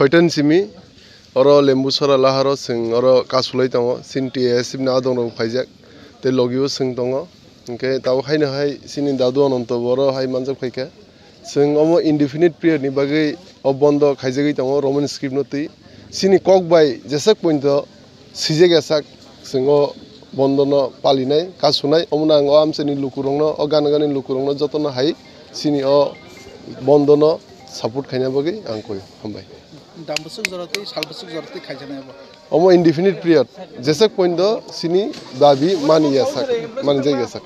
थैटन सिमी और लेम्बूसर लाहार सिंह और कासुल दंग सिंटीना दंग फाइजाक लगी सिंह दंग ओके दा दो अनंत बर मानजा फैके सिंह इंडिफिनीट पीरियड नि बगे अबंध खाइजे दंग रोमन स्क्रिप्टी सिनी कक बै जेसे पॉइंट सिजे गेसा सिंह बंदन पालनाय कासुनाय अमुना आमसे लुकुरंग गान गानी लुकुरंग जतन हाई सिनी अ बंदन সাপোর্ট খাই নাব কি আং কই হামবাই দাম বছর জরতে সাল বছর জরতে খাই জানাব ও ইনডিফিনিট পিরিয়ড জেসে পয়েন্ট সিনি দাবি মানি আছে মানে যাই গেছে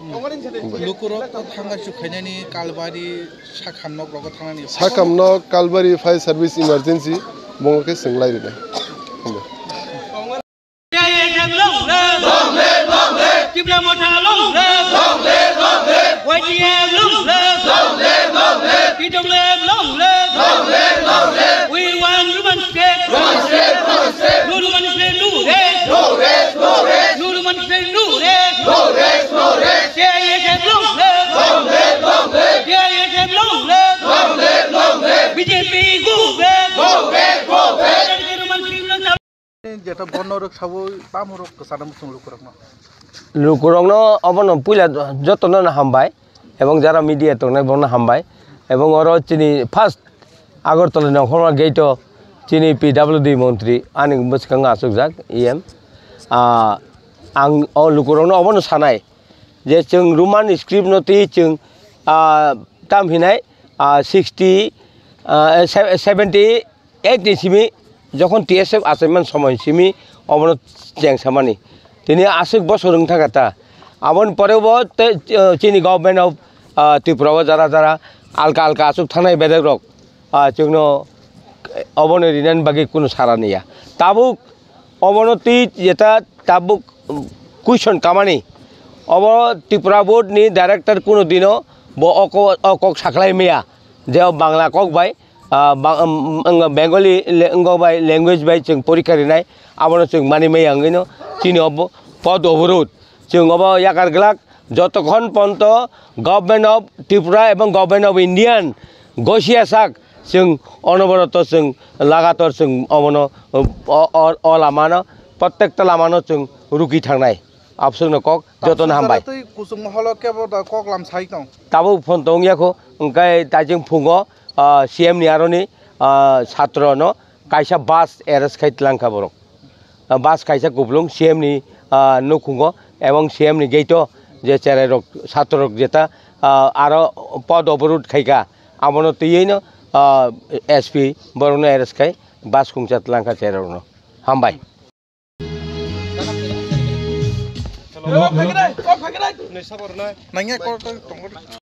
লুকুর তো থাঙ্গা চুক খাই নাই কালবাড়ি শাখান্ন গগ থাঙ্গা নি শাখান্ন কালবাড়ি ফাই সার্ভিস ইমার্জেন্সি মঙ্গকে সিংলাই দিলে যেটা বন্যরোগ সব পামরোগ সারা মুসুম লুকুরগ্ন লুকুরগ্ন অবন পুইলা যত্ন না হামবাই এবং যারা মিডিয়া তখন বন হামবাই এবং ওর চিনি ফার্স্ট আগরতলা নখরা গেট চিনি পি ডাব্লিউ ডি মন্ত্রী আনি বসকাং আসুক যাক ইএম e আং অবন সানাই যে जों রুমান স্ক্রিপ্ট নতি जों দাম হিনাই সিক্সটি সেভেন্টি এইট ইঞ্চিমি যখন টিএসএফ আসাইমান সময়সীমি অমনত চ্যাংসামানি তিনি আশিক বছর থাকাতা আমন পরেও চিনি গভর্নমেন্ট অফ ত্রিপুরা যারা যারা আলকা আলকা আসুক থানায় বেদের রক চিহ্ন অবনে রিনেন বাকি কোনো সারা নিয়া তাবুক অবনতি যেটা তাবুক কুইশন কামানি অব ত্রিপুরা বোর্ড নি ডাইরেক্টর কোনো দিনও অকক সাকলাই মেয়া যে বাংলা কক ভাই बेंगली बाय लेंगुवेज बाय जों परिखा लिरनाय आबाद जों मानिमाय आङैनो तिनि पद अबरोध जों अब याकारग्लाक যতক্ষণ পর্যন্ত গভর্নমেন্ট অফ ত্রিপুরা এবং গভর্নমেন্ট অফ ইন্ডিয়ান গসিয়াসাক जों অনবরত जों লাগাতার जों অমন অলামান প্রত্যেকটা লামানো जों রুকি থাকনায় আপসুন কক যতন হামবাই কুসুম হল কেবল কক লাম সাই তাবো ফোন তং ইয়াকো ওঙ্কাই তাইজং ফুঙ্গ સીએમની આરોની છાત્રોનો કાયસા બાસ એરસ ખાઈ તલાંકા બરો બાસ કાયસા કુપલું સીએમની નો ખુંગો એવં સીએમની ગેઈતો જે ચેરે રોગ છાત્રરોગ જેતા আরও পদ অবরোধ খাইকা আমন তুইন এসপি বরুণ এরেস খাই বাস খুংচাত লাঙ্কা চেরণ হামবাই নাই